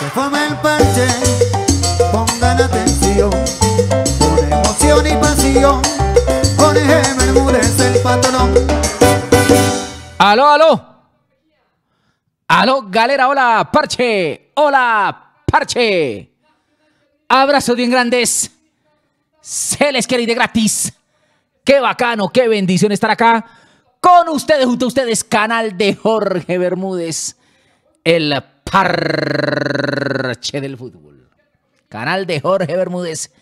Se forma el parche, pongan atención, con emoción y pasión, Jorge Bermúdez el patrón. Aló, aló. Aló, galera, hola, parche. Hola, parche. Abrazo bien grandes. Se les quiere ir de gratis. Qué bacano, qué bendición estar acá con ustedes, junto a ustedes, canal de Jorge Bermúdez, el Parche del Fútbol. Canal de Jorge Bermúdez,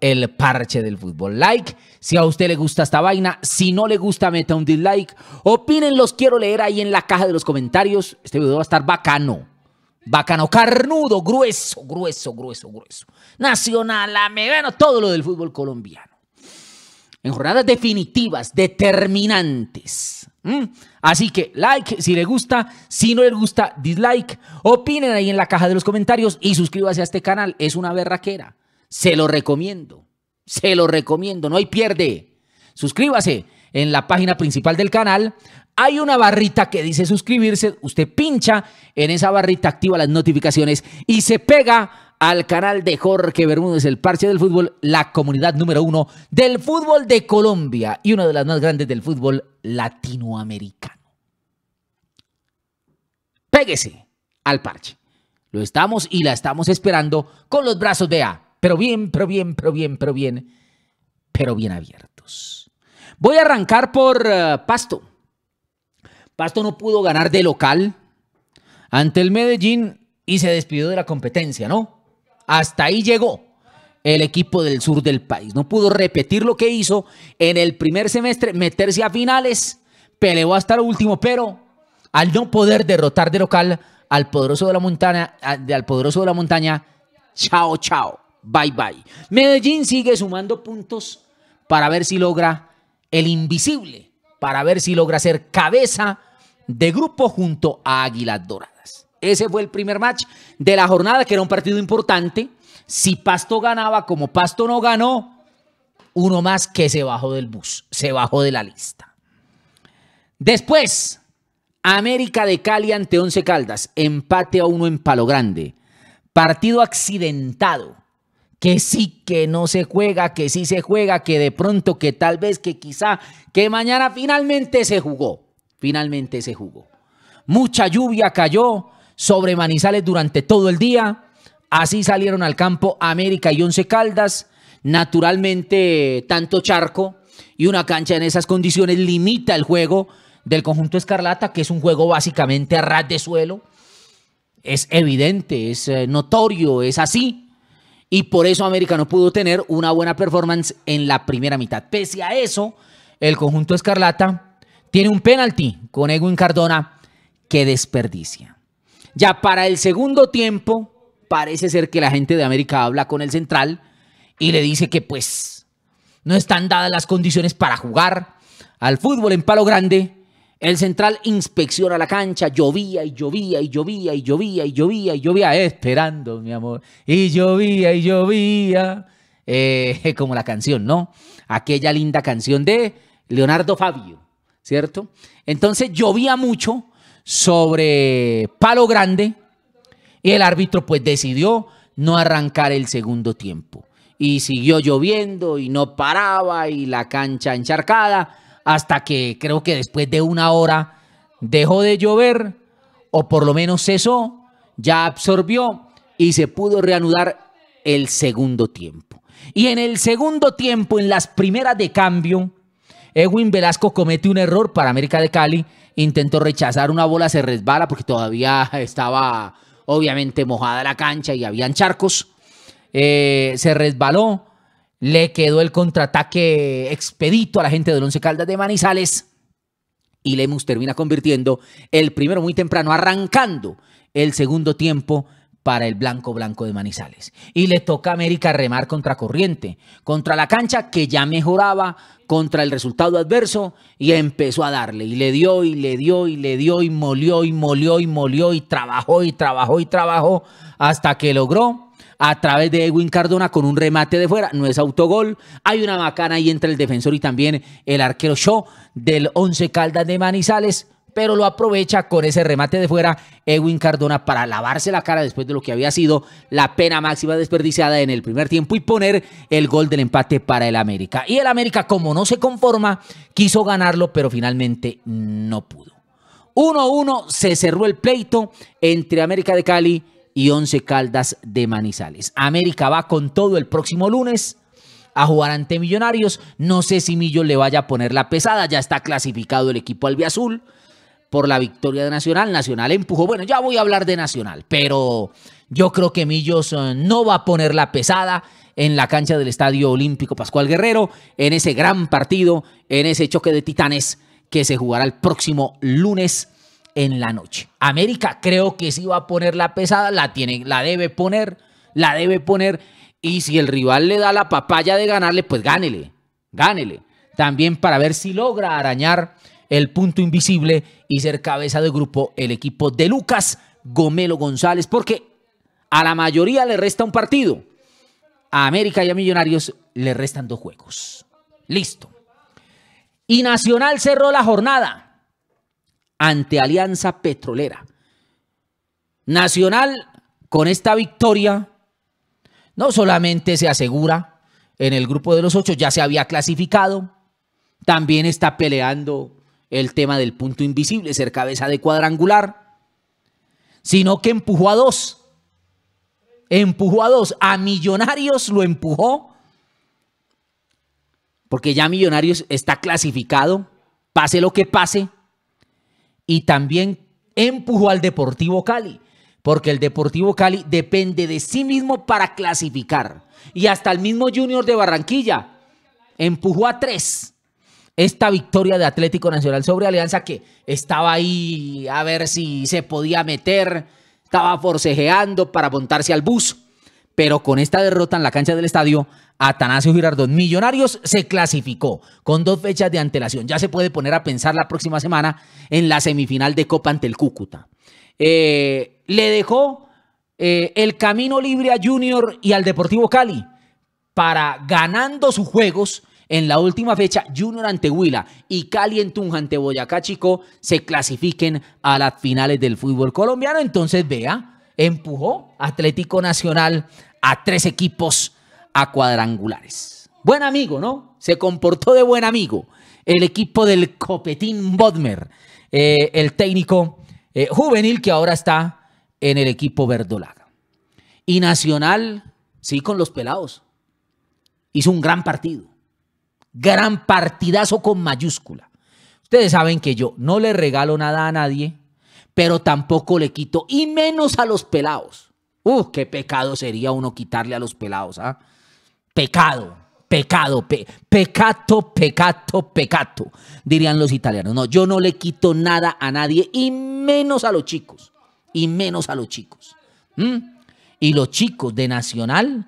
El Parche del Fútbol. Like si a usted le gusta esta vaina, si no le gusta meta un dislike. Opinen, los quiero leer ahí en la caja de los comentarios. Este video va a estar bacano. Bacano, carnudo, grueso, grueso, grueso, grueso. Nacional, bueno, todo lo del fútbol colombiano en jornadas definitivas, determinantes. ¿Mm? Así que like si le gusta, si no le gusta, dislike. Opinen ahí en la caja de los comentarios y suscríbase a este canal. Es una berraquera. Se lo recomiendo. Se lo recomiendo. No hay pierde. Suscríbase en la página principal del canal. Hay una barrita que dice suscribirse. Usted pincha en esa barrita, activa las notificaciones y se pega al canal de Jorge Bermúdez, el parche del fútbol, la comunidad número uno del fútbol de Colombia y una de las más grandes del fútbol latinoamericano. Péguese al parche. Lo estamos y la estamos esperando con los brazos de A, pero bien, pero bien, pero bien, pero bien, pero bien abiertos. Voy a arrancar por eh, Pasto. Pasto no pudo ganar de local ante el Medellín y se despidió de la competencia, ¿no? Hasta ahí llegó el equipo del sur del país. No pudo repetir lo que hizo en el primer semestre, meterse a finales, peleó hasta lo último, pero al no poder derrotar de local al poderoso de la montaña, al poderoso de la montaña, chao, chao, bye, bye. Medellín sigue sumando puntos para ver si logra el invisible, para ver si logra ser cabeza de grupo junto a Águilas Doradas. Ese fue el primer match de la jornada, que era un partido importante. Si Pasto ganaba como Pasto no ganó, uno más que se bajó del bus, se bajó de la lista. Después, América de Cali ante Once Caldas, empate a uno en Palo Grande. Partido accidentado, que sí, que no se juega, que sí se juega, que de pronto, que tal vez, que quizá, que mañana finalmente se jugó. Finalmente se jugó. Mucha lluvia cayó, sobre Manizales durante todo el día. Así salieron al campo América y Once Caldas. Naturalmente, tanto charco y una cancha en esas condiciones limita el juego del conjunto Escarlata, que es un juego básicamente a ras de suelo. Es evidente, es eh, notorio, es así. Y por eso América no pudo tener una buena performance en la primera mitad. Pese a eso, el conjunto Escarlata tiene un penalti con Edwin Cardona que desperdicia. Ya para el segundo tiempo, parece ser que la gente de América habla con el central y le dice que pues no están dadas las condiciones para jugar al fútbol en palo grande. El central inspecciona la cancha, llovía y llovía y llovía y llovía y llovía y llovía, esperando, mi amor. Y llovía y llovía, eh, como la canción, ¿no? Aquella linda canción de Leonardo Fabio, ¿cierto? Entonces llovía mucho sobre Palo Grande y el árbitro pues decidió no arrancar el segundo tiempo. Y siguió lloviendo y no paraba y la cancha encharcada hasta que creo que después de una hora dejó de llover o por lo menos cesó, ya absorbió y se pudo reanudar el segundo tiempo. Y en el segundo tiempo, en las primeras de cambio, Edwin Velasco comete un error para América de Cali intentó rechazar una bola, se resbala porque todavía estaba obviamente mojada la cancha y habían charcos. Eh, se resbaló, le quedó el contraataque expedito a la gente del Once Caldas de Manizales y Lemus termina convirtiendo el primero muy temprano, arrancando el segundo tiempo para el blanco blanco de Manizales. Y le toca a América remar contra corriente, contra la cancha que ya mejoraba, contra el resultado adverso y empezó a darle. Y le dio y le dio y le dio y molió y molió y molió y trabajó y trabajó y trabajó hasta que logró a través de Edwin Cardona con un remate de fuera. No es autogol. Hay una bacana ahí entre el defensor y también el arquero show del once Caldas de Manizales pero lo aprovecha con ese remate de fuera Edwin Cardona para lavarse la cara después de lo que había sido la pena máxima desperdiciada en el primer tiempo y poner el gol del empate para el América. Y el América, como no se conforma, quiso ganarlo, pero finalmente no pudo. 1-1 se cerró el pleito entre América de Cali y Once Caldas de Manizales. América va con todo el próximo lunes a jugar ante Millonarios. No sé si Millo le vaya a poner la pesada, ya está clasificado el equipo Azul por la victoria de Nacional. Nacional empujó. Bueno, ya voy a hablar de Nacional, pero yo creo que Millos eh, no va a poner la pesada en la cancha del Estadio Olímpico Pascual Guerrero, en ese gran partido, en ese choque de titanes que se jugará el próximo lunes en la noche. América creo que sí va a poner la pesada, la, tiene, la debe poner, la debe poner. Y si el rival le da la papaya de ganarle, pues gánele, gánele. También para ver si logra arañar el punto invisible y ser cabeza de grupo el equipo de Lucas Gomelo González, porque a la mayoría le resta un partido. A América y a Millonarios le restan dos juegos. Listo. Y Nacional cerró la jornada ante Alianza Petrolera. Nacional con esta victoria no solamente se asegura en el grupo de los ocho, ya se había clasificado, también está peleando el tema del punto invisible, ser cabeza de cuadrangular, sino que empujó a dos. Empujó a dos. A Millonarios lo empujó, porque ya Millonarios está clasificado, pase lo que pase, y también empujó al Deportivo Cali, porque el Deportivo Cali depende de sí mismo para clasificar. Y hasta el mismo Junior de Barranquilla empujó a tres esta victoria de Atlético Nacional sobre Alianza que estaba ahí a ver si se podía meter, estaba forcejeando para montarse al bus. Pero con esta derrota en la cancha del estadio, Atanasio Girardón Millonarios se clasificó con dos fechas de antelación. Ya se puede poner a pensar la próxima semana en la semifinal de Copa ante el Cúcuta. Eh, le dejó eh, el camino libre a Junior y al Deportivo Cali para ganando sus juegos en la última fecha Junior ante Huila y Cali en Tunja ante Boyacá Chico se clasifiquen a las finales del fútbol colombiano. Entonces, vea, empujó Atlético Nacional a tres equipos a cuadrangulares. Buen amigo, ¿no? Se comportó de buen amigo el equipo del Copetín Bodmer, eh, el técnico eh, juvenil que ahora está en el equipo verdolaga. Y Nacional, sí, con los pelados. Hizo un gran partido. Gran partidazo con mayúscula. Ustedes saben que yo no le regalo nada a nadie, pero tampoco le quito, y menos a los pelados. ¡Uh, qué pecado sería uno quitarle a los pelados! ¿ah? Pecado, pecado, pe pecato, pecato, pecato, dirían los italianos. No, yo no le quito nada a nadie, y menos a los chicos, y menos a los chicos. Y los chicos de Nacional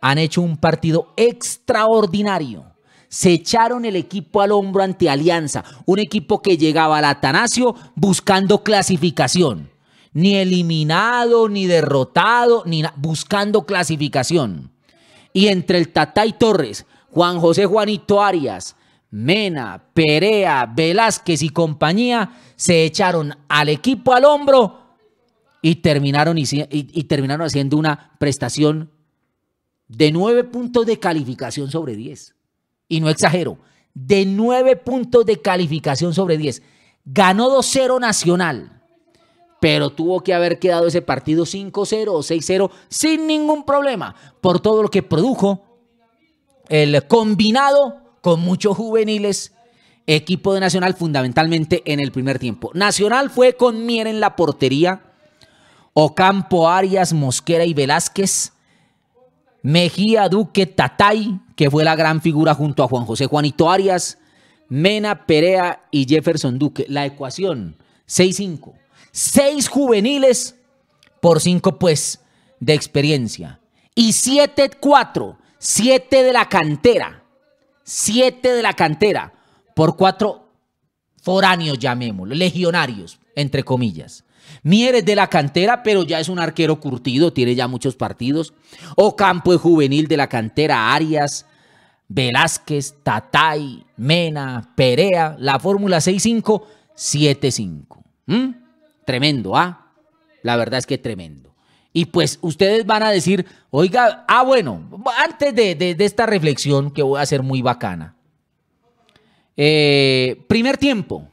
han hecho un partido extraordinario se echaron el equipo al hombro ante Alianza, un equipo que llegaba al Atanasio buscando clasificación. Ni eliminado, ni derrotado, ni buscando clasificación. Y entre el Tatay Torres, Juan José Juanito Arias, Mena, Perea, Velázquez y compañía, se echaron al equipo al hombro y terminaron, y, terminaron haciendo una prestación de nueve puntos de calificación sobre diez y no exagero, de nueve puntos de calificación sobre diez. Ganó 2-0 Nacional, pero tuvo que haber quedado ese partido 5-0 o 6-0 sin ningún problema por todo lo que produjo el combinado con muchos juveniles equipo de Nacional fundamentalmente en el primer tiempo. Nacional fue con Mier en la portería, Ocampo, Arias, Mosquera y Velázquez, Mejía, Duque, Tatay, que fue la gran figura junto a Juan José Juanito Arias, Mena Perea y Jefferson Duque. La ecuación, 6-5. Seis juveniles por cinco, pues, de experiencia. Y 7-4, 7 de la cantera. 7 de la cantera por cuatro foráneos, llamémoslo, legionarios, entre comillas. Mieres de la cantera, pero ya es un arquero curtido, tiene ya muchos partidos. campo es juvenil de la cantera, Arias, Velázquez, Tatay, Mena, Perea, la fórmula 7-5. ¿Mm? Tremendo, ¿ah? La verdad es que tremendo. Y pues ustedes van a decir, oiga, ah, bueno, antes de, esta reflexión que voy a hacer muy bacana. Eh, primer tiempo,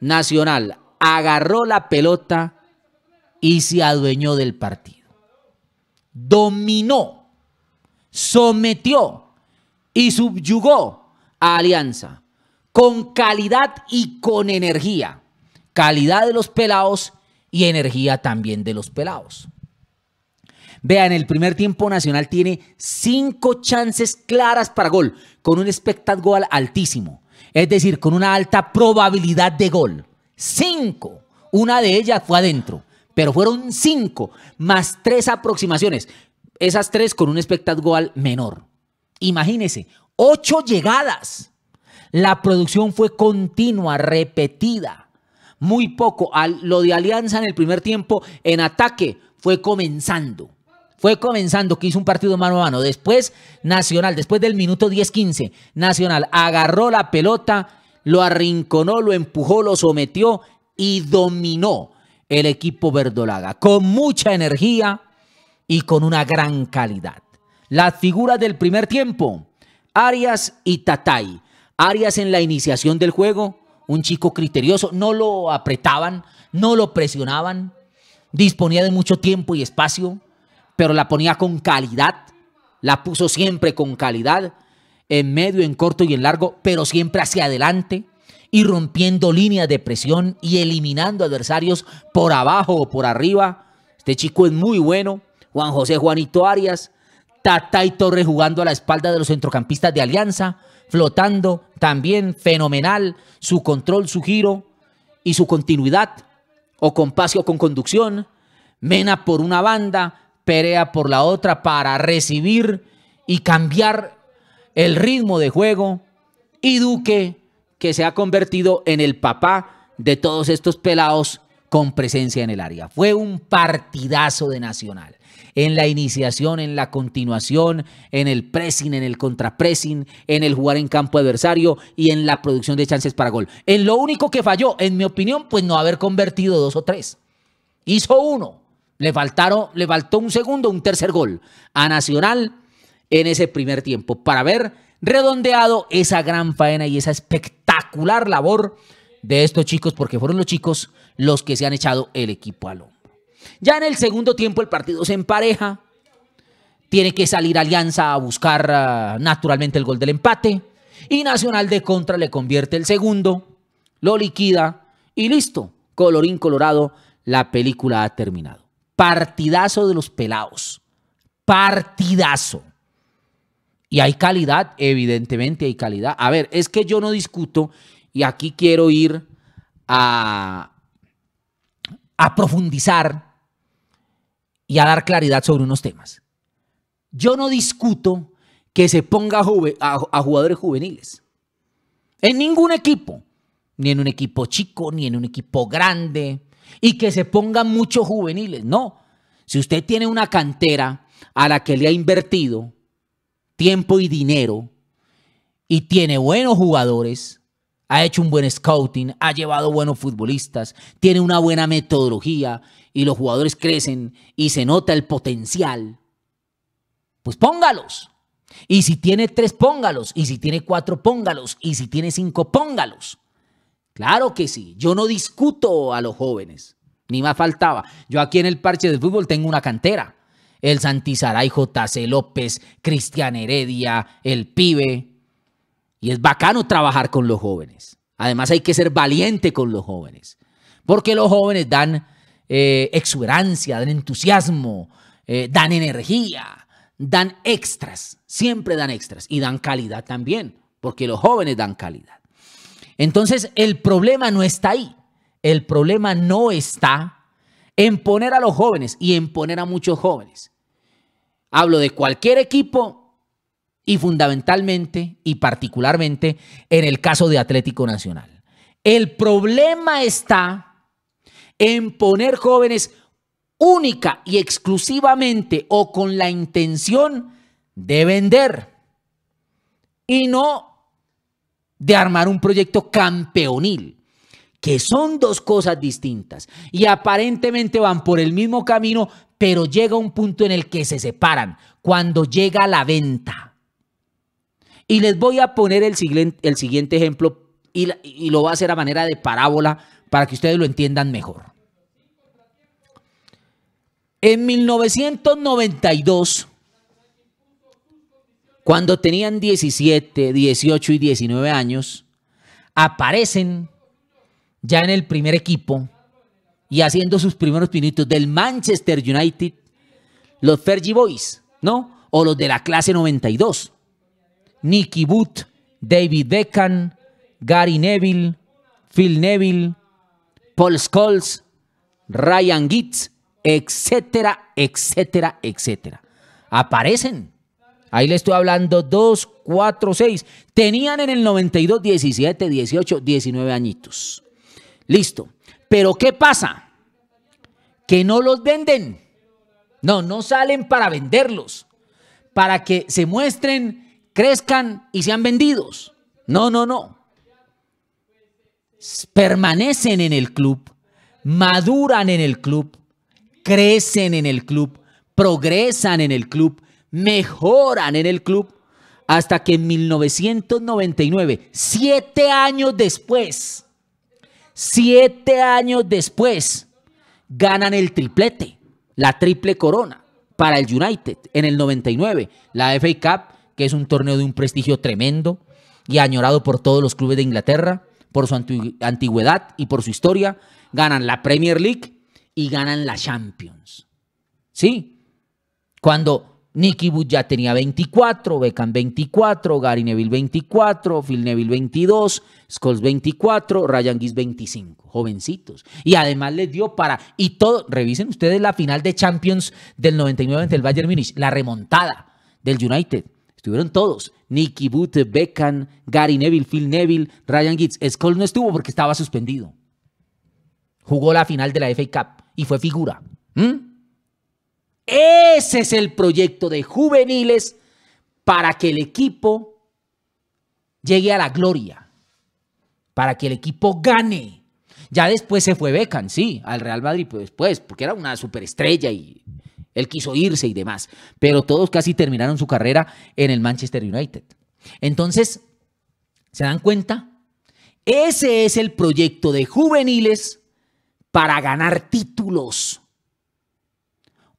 Nacional agarró la pelota y se adueñó del partido. Dominó, sometió, y subyugó a Alianza con calidad y con energía. Calidad de los pelados y energía también de los pelados. Vean, el primer tiempo Nacional tiene cinco chances claras para gol, con un espectáculo altísimo, es decir, con una alta probabilidad de gol. Cinco. Una de ellas fue adentro, pero fueron cinco, más tres aproximaciones, esas tres con un espectáculo menor. Imagínense, ocho llegadas. La producción fue continua, repetida. Muy poco. Al, lo de Alianza en el primer tiempo, en ataque, fue comenzando. Fue comenzando que hizo un partido mano a mano. Después, Nacional, después del minuto 10-15, Nacional agarró la pelota, lo arrinconó, lo empujó, lo sometió y dominó el equipo verdolaga. Con mucha energía y con una gran calidad. Las figuras del primer tiempo, Arias y Tatay. Arias en la iniciación del juego, un chico criterioso, no lo apretaban, no lo presionaban, disponía de mucho tiempo y espacio, pero la ponía con calidad, la puso siempre con calidad, en medio, en corto y en largo, pero siempre hacia adelante y rompiendo líneas de presión y eliminando adversarios por abajo o por arriba. Este chico es muy bueno, Juan José Juanito Arias, y Torres jugando a la espalda de los centrocampistas de Alianza, flotando también fenomenal, su control, su giro y su continuidad, o con pase o con conducción. Mena por una banda, Perea por la otra para recibir y cambiar el ritmo de juego. Y Duque, que se ha convertido en el papá de todos estos pelados con presencia en el área. Fue un partidazo de Nacional en la iniciación, en la continuación, en el pressing, en el contrapressing, en el jugar en campo adversario y en la producción de chances para gol. En lo único que falló, en mi opinión, pues no haber convertido dos o tres. Hizo uno. Le, faltaron, le faltó un segundo, un tercer gol a Nacional en ese primer tiempo para haber redondeado esa gran faena y esa espectacular labor de estos chicos, porque fueron los chicos los que se han echado el equipo al lo... Ya en el segundo tiempo el partido se empareja. Tiene que salir Alianza a buscar ah, naturalmente el gol del empate. Y Nacional de contra le convierte el segundo, lo liquida y listo. Colorín colorado, la película ha terminado. Partidazo de los pelados. Partidazo. Y hay calidad, evidentemente hay calidad. A ver, es que yo no discuto y aquí quiero ir a, a profundizar y a dar claridad sobre unos temas. Yo no discuto que se ponga a, jugadores juveniles. En ningún equipo. Ni en un equipo chico, ni en un equipo grande. Y que se pongan muchos juveniles. No. Si usted tiene una cantera a la que le ha invertido tiempo y dinero y tiene buenos jugadores, ha hecho un buen scouting, ha llevado buenos futbolistas, tiene una buena metodología y los jugadores crecen y se nota el potencial, pues póngalos. Y si tiene tres, póngalos. Y si tiene cuatro, póngalos. Y si tiene cinco, póngalos. Claro que sí. Yo no discuto a los jóvenes. Ni más faltaba. Yo aquí en el parche de fútbol tengo una cantera. El Santizaray, JC López, Cristian Heredia, el pibe. Y es bacano trabajar con los jóvenes. Además hay que ser valiente con los jóvenes. Porque los jóvenes dan eh, exuberancia, dan entusiasmo, eh, dan energía, dan extras, siempre dan extras y dan calidad también, porque los jóvenes dan calidad. Entonces, el problema no está ahí. El problema no está en poner a los jóvenes y en poner a muchos jóvenes. Hablo de cualquier equipo y fundamentalmente y particularmente en el caso de Atlético Nacional. El problema está en poner jóvenes única y exclusivamente o con la intención de vender y no de armar un proyecto campeonil, que son dos cosas distintas y aparentemente van por el mismo camino, pero llega un punto en el que se separan cuando llega la venta. Y les voy a poner el, el siguiente ejemplo y, y lo voy a hacer a manera de parábola para que ustedes lo entiendan mejor. En 1992, cuando tenían 17, 18 y 19 años, aparecen ya en el primer equipo y haciendo sus primeros pinitos del Manchester United, los Fergie Boys, ¿no? O los de la clase 92. Nicky Boot, David Beckham, Gary Neville, Phil Neville, Paul Scholes, Ryan Gitts, etcétera, etcétera, etcétera. Aparecen. Ahí le estoy hablando 2, 4, 6. Tenían en el 92 17, 18, 19 añitos. Listo. Pero ¿qué pasa? Que no los venden. No, no salen para venderlos. Para que se muestren, crezcan y sean vendidos. No, no, no permanecen en el club, maduran en el club, crecen en el club, progresan en el club, mejoran en el club, hasta que en 1999, siete años después, siete años después, ganan el triplete, la triple corona para el United en el 99, la FA Cup, que es un torneo de un prestigio tremendo y añorado por todos los clubes de Inglaterra, por su antigüedad y por su historia, ganan la Premier League y ganan la Champions. ¿Sí? Cuando Nicky Wood ya tenía 24, Beckham 24, Gary Neville 24, Phil Neville 22, Scholes 24, Ryan Giggs 25, jovencitos. Y además les dio para, y todo, revisen ustedes la final de Champions del 99 ante el Bayern Munich, la remontada del United. Estuvieron todos. Nicky Butte, Beckham, Gary Neville, Phil Neville, Ryan Giggs. Scholes no estuvo porque estaba suspendido. Jugó la final de la FA Cup y fue figura. ¿Mm? Ese es el proyecto de juveniles para que el equipo llegue a la gloria, para que el equipo gane. Ya después se fue Beckham, sí, al Real Madrid después, pues, porque era una superestrella y él quiso irse y demás. Pero todos casi terminaron su carrera en el Manchester United. Entonces, ¿se dan cuenta? Ese es el proyecto de juveniles para ganar títulos.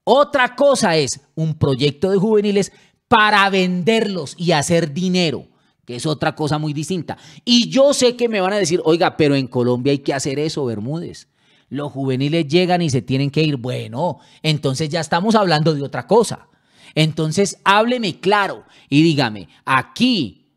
Otra cosa es un proyecto de juveniles para venderlos y hacer dinero, que es otra cosa muy distinta. Y yo sé que me van a decir, oiga, pero en Colombia hay que hacer eso, Bermúdez los juveniles llegan y se tienen que ir. Bueno, entonces ya estamos hablando de otra cosa. Entonces hábleme claro y dígame, aquí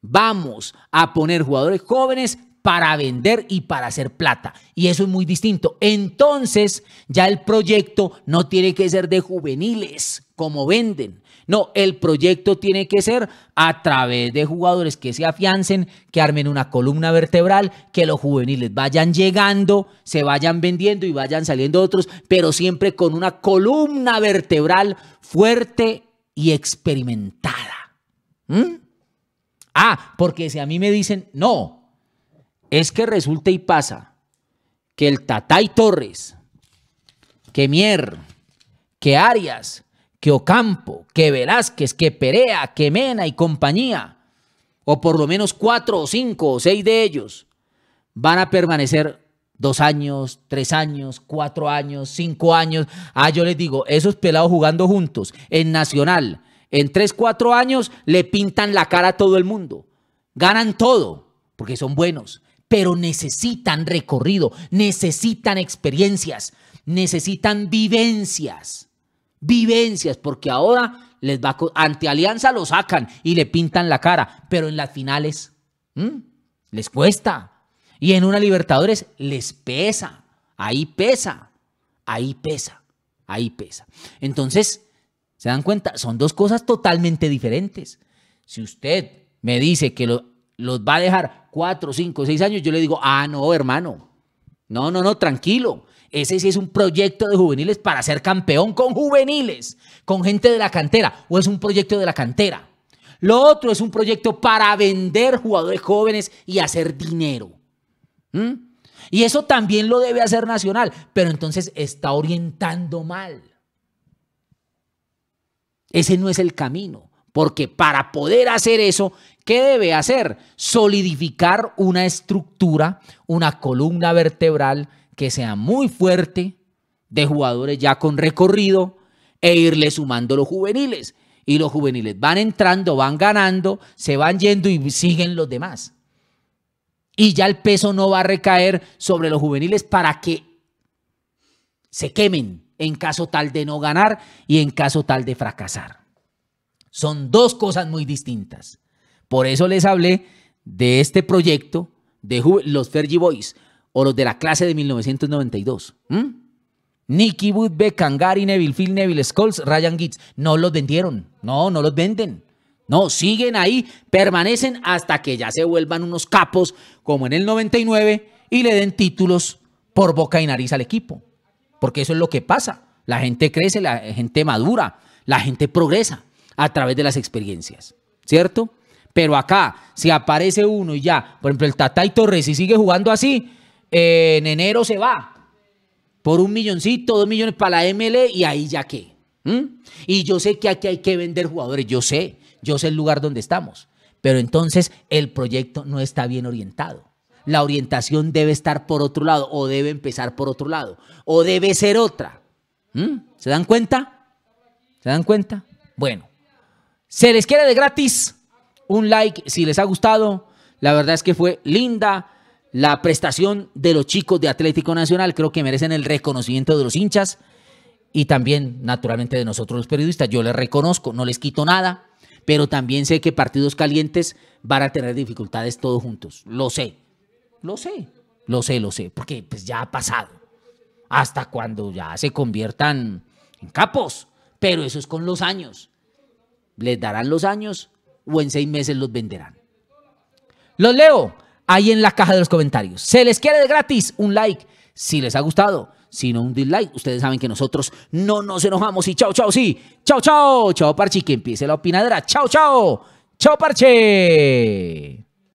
vamos a poner jugadores jóvenes para vender y para hacer plata. Y eso es muy distinto. Entonces, ya el proyecto no tiene que ser de juveniles, como venden. No, el proyecto tiene que ser a través de jugadores que se afiancen, que armen una columna vertebral, que los juveniles vayan llegando, se vayan vendiendo y vayan saliendo otros, pero siempre con una columna vertebral fuerte y experimentada. ¿Mm? Ah, porque si a mí me dicen, no, es que resulta y pasa que el Tatay Torres, que Mier, que Arias, que Ocampo, que Velázquez, que Perea, que Mena y compañía, o por lo menos cuatro o cinco o seis de ellos, van a permanecer dos años, tres años, cuatro años, cinco años. Ah, yo les digo, esos pelados jugando juntos en Nacional, en tres, cuatro años le pintan la cara a todo el mundo, ganan todo, porque son buenos, pero necesitan recorrido, necesitan experiencias, necesitan vivencias, vivencias, porque ahora les va ante Alianza lo sacan y le pintan la cara, pero en las finales les cuesta. Y en una Libertadores les pesa, ahí pesa, ahí pesa, ahí pesa. Entonces, ¿se dan cuenta? Son dos cosas totalmente diferentes. Si usted me dice que lo, los va a dejar cuatro, cinco, seis años, yo le digo, ah, no, hermano, no, no, no, tranquilo. Ese sí es un proyecto de juveniles para ser campeón con juveniles, con gente de la cantera, o es un proyecto de la cantera. Lo otro es un proyecto para vender jugadores jóvenes y hacer dinero. Y eso también lo debe hacer Nacional, pero entonces está orientando mal. Ese no es el camino, porque para poder hacer eso ¿Qué debe hacer? Solidificar una estructura, una columna vertebral que sea muy fuerte, de jugadores ya con recorrido, e irle sumando los juveniles. Y los juveniles van entrando, van ganando, se van yendo y siguen los demás. Y ya el peso no va a recaer sobre los juveniles para que se quemen en caso tal de no ganar y en caso tal de fracasar. Son dos cosas muy distintas. Por eso les hablé de este proyecto de los Fergie Boys o los de la clase de 1992. ¿Mm? Nicky Woodbeck, Kangari, Neville Phil, Neville Scholes, Ryan Gitz, No los vendieron. No, no los venden. No, siguen ahí, permanecen hasta que ya se vuelvan unos capos como en el 99 y le den títulos por boca y nariz al equipo. Porque eso es lo que pasa. La gente crece, la gente madura, la gente progresa a través de las experiencias. ¿Cierto? Pero acá, si aparece uno y ya, por ejemplo, el Tatay Torres, y sigue jugando así, eh, en enero se va por un milloncito, dos millones para la ML y ahí ya qué. Y yo sé que aquí hay que vender jugadores, yo sé, yo sé el lugar donde estamos, pero entonces el proyecto no está bien orientado. La orientación debe estar por otro lado o debe empezar por otro lado o debe ser otra. ¿Se dan cuenta? ¿Se dan cuenta? Bueno, se les quiere de gratis un like si les ha gustado. La verdad es que fue linda la prestación de los chicos de Atlético Nacional. Creo que merecen el reconocimiento de los hinchas y también, naturalmente, de nosotros los periodistas. Yo les reconozco, no les quito nada, pero también sé que partidos calientes van a tener dificultades todos juntos. Lo sé, lo sé, lo sé, lo sé, porque pues ya ha pasado. Hasta cuando ya se conviertan en capos, pero eso es con los años. Les darán los años o en seis meses los venderán. Los leo ahí en la caja de los comentarios. Se les quiere de gratis un like si les ha gustado, si no un dislike. Ustedes saben que nosotros no nos enojamos y chao, chao, sí. Chao, chao, chao, parche, que empiece la opinadera. Chao, chao, chao, parche.